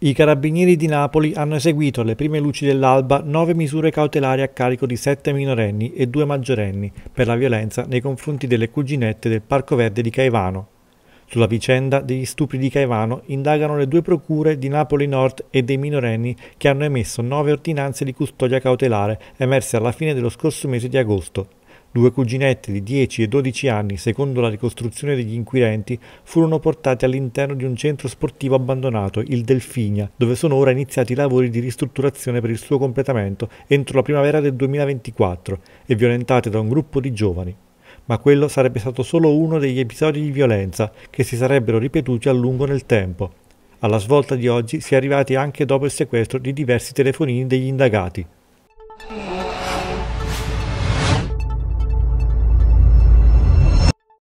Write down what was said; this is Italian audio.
I carabinieri di Napoli hanno eseguito alle prime luci dell'alba nove misure cautelari a carico di sette minorenni e due maggiorenni per la violenza nei confronti delle cuginette del Parco Verde di Caivano. Sulla vicenda degli stupri di Caivano indagano le due procure di Napoli Nord e dei minorenni che hanno emesso nove ordinanze di custodia cautelare emerse alla fine dello scorso mese di agosto. Due cuginette di 10 e 12 anni, secondo la ricostruzione degli inquirenti, furono portate all'interno di un centro sportivo abbandonato, il Delfinia, dove sono ora iniziati i lavori di ristrutturazione per il suo completamento entro la primavera del 2024 e violentate da un gruppo di giovani. Ma quello sarebbe stato solo uno degli episodi di violenza che si sarebbero ripetuti a lungo nel tempo. Alla svolta di oggi si è arrivati anche dopo il sequestro di diversi telefonini degli indagati.